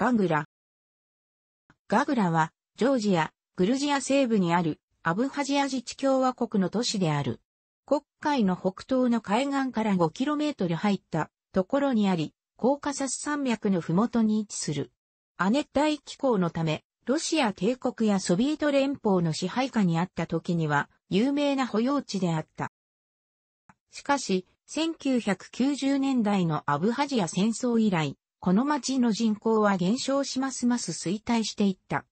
バングラ。ガグラは、ジョージア、グルジア西部にある、アブハジア自治共和国の都市である。国海の北東の海岸から 5km 入ったところにあり、コーカサス山脈の麓に位置する。亜熱帯気候のため、ロシア帝国やソビエト連邦の支配下にあった時には、有名な保養地であった。しかし、1990年代のアブハジア戦争以来、この町の人口は減少しますます衰退していった。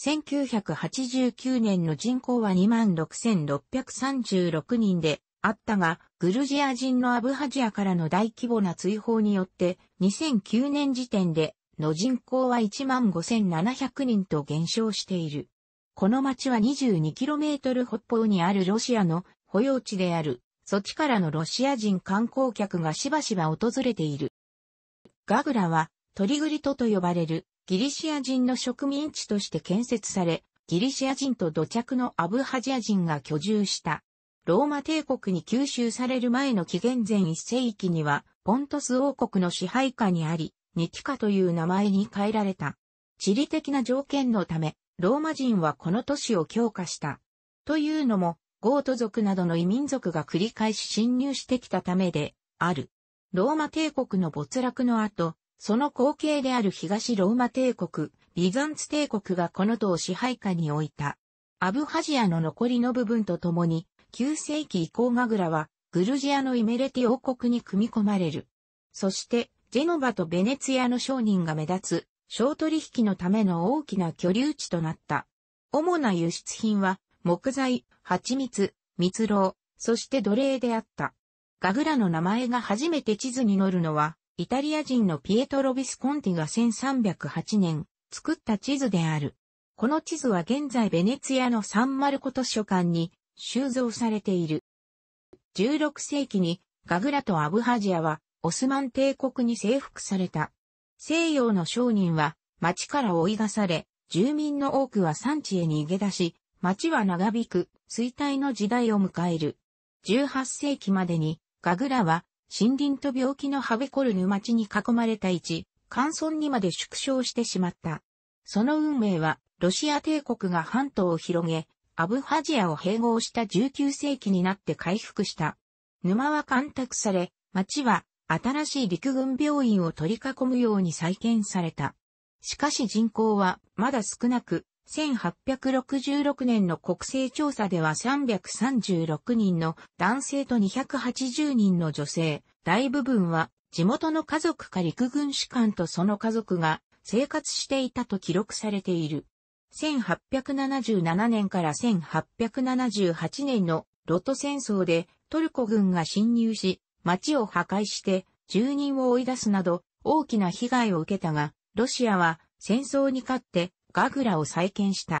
1989年の人口は26,636人であったが、グルジア人のアブハジアからの大規模な追放によって、2009年時点での人口は15,700人と減少している。この町は 22km 北方にあるロシアの保養地である、そっちからのロシア人観光客がしばしば訪れている。ガグラはトリグリトと呼ばれるギリシア人の植民地として建設され、ギリシア人と土着のアブハジア人が居住した。ローマ帝国に吸収される前の紀元前一世紀には、ポントス王国の支配下にあり、ニティカという名前に変えられた。地理的な条件のため、ローマ人はこの都市を強化した。というのも、ゴート族などの異民族が繰り返し侵入してきたためで、ある。ローマ帝国の没落の後、その後継である東ローマ帝国、ビザンツ帝国がこの都を支配下に置いた。アブハジアの残りの部分とともに、9世紀以降ガグラは、グルジアのイメレティ王国に組み込まれる。そして、ジェノバとベネツィアの商人が目立つ、商取引のための大きな居留地となった。主な輸出品は、木材、蜂蜜、蜜蝋、そして奴隷であった。ガグラの名前が初めて地図に載るのは、イタリア人のピエトロ・ビスコンティが1308年作った地図である。この地図は現在ベネツィアのサンマルコ図書館に収蔵されている。16世紀にガグラとアブハジアはオスマン帝国に征服された。西洋の商人は町から追い出され、住民の多くは産地へ逃げ出し、町は長引く衰退の時代を迎える。18世紀までにガグラは、森林と病気のはべこる沼地に囲まれた位置、乾村にまで縮小してしまった。その運命は、ロシア帝国が半島を広げ、アブハジアを併合した19世紀になって回復した。沼は干拓され、町は新しい陸軍病院を取り囲むように再建された。しかし人口はまだ少なく、1866年の国勢調査では336人の男性と280人の女性、大部分は地元の家族か陸軍士官とその家族が生活していたと記録されている。1877年から1878年のロト戦争でトルコ軍が侵入し、町を破壊して住人を追い出すなど大きな被害を受けたが、ロシアは戦争に勝ってガグラを再建した。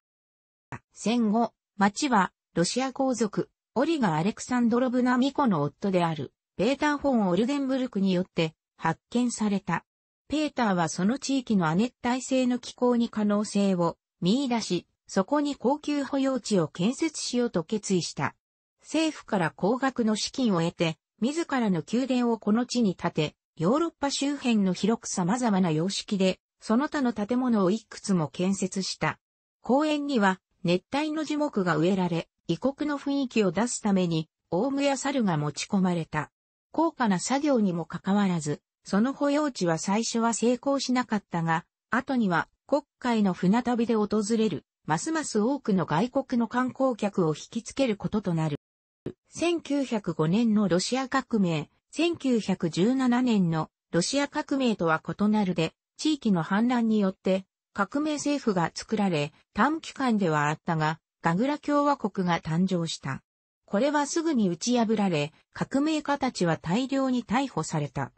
戦後、町はロシア皇族、オリガ・アレクサンドロブナ・ミコの夫である、ペーター・フォン・オルデンブルクによって発見された。ペーターはその地域の亜熱帯性の気候に可能性を見出し、そこに高級保養地を建設しようと決意した。政府から高額の資金を得て、自らの宮殿をこの地に建て、ヨーロッパ周辺の広く様々な様式でその他の建物をいくつも建設した。公園には熱帯の樹木が植えられ、異国の雰囲気を出すために、オウムや猿が持ち込まれた。高価な作業にもかかわらず、その保養地は最初は成功しなかったが、後には国会の船旅で訪れる、ますます多くの外国の観光客を引きつけることとなる。1905年のロシア革命、1917年のロシア革命とは異なるで、地域の反乱によって革命政府が作られ、短期間ではあったが、ガグラ共和国が誕生した。これはすぐに打ち破られ、革命家たちは大量に逮捕された。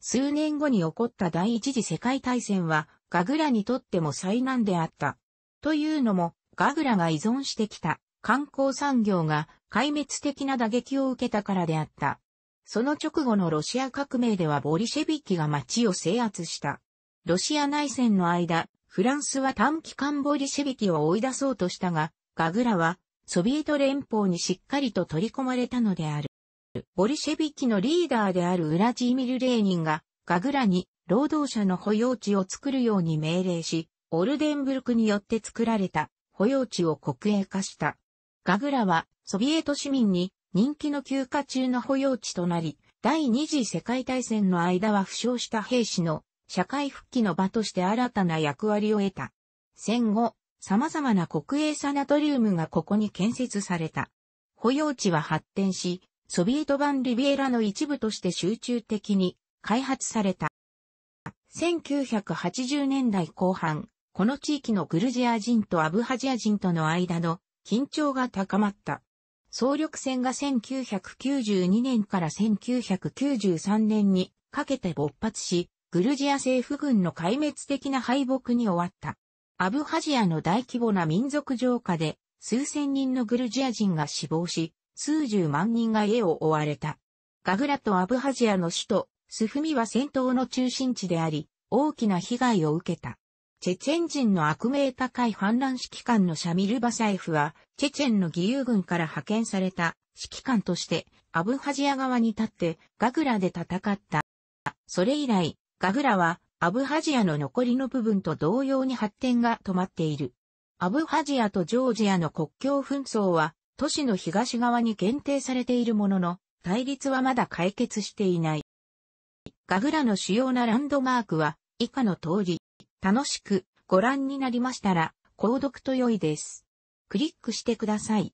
数年後に起こった第一次世界大戦は、ガグラにとっても災難であった。というのも、ガグラが依存してきた観光産業が壊滅的な打撃を受けたからであった。その直後のロシア革命ではボリシェビキが街を制圧した。ロシア内戦の間、フランスは短期間ボリシェビキを追い出そうとしたが、ガグラは、ソビエト連邦にしっかりと取り込まれたのである。ボリシェビキのリーダーであるウラジーミル・レーニンが、ガグラに労働者の保養地を作るように命令し、オルデンブルクによって作られた保養地を国営化した。ガグラはソビエト市民に人気の休暇中の保養地となり、第二次世界大戦の間は負傷した兵士の社会復帰の場として新たな役割を得た。戦後、様々な国営サナトリウムがここに建設された。保養地は発展し、ソビエト版リビエラの一部として集中的に開発された。1980年代後半、この地域のグルジア人とアブハジア人との間の緊張が高まった。総力戦が1992年から1993年にかけて勃発し、グルジア政府軍の壊滅的な敗北に終わった。アブハジアの大規模な民族浄化で、数千人のグルジア人が死亡し、数十万人が家を追われた。ガグラとアブハジアの首都、スフミは戦闘の中心地であり、大きな被害を受けた。チェチェン人の悪名高い反乱指揮官のシャミル・バサエフは、チェチェンの義勇軍から派遣された指揮官として、アブハジア側に立って、ガグラで戦った。それ以来、ガフラは、アブハジアの残りの部分と同様に発展が止まっている。アブハジアとジョージアの国境紛争は、都市の東側に限定されているものの、対立はまだ解決していない。ガフラの主要なランドマークは、以下の通り、楽しくご覧になりましたら、購読と良いです。クリックしてください。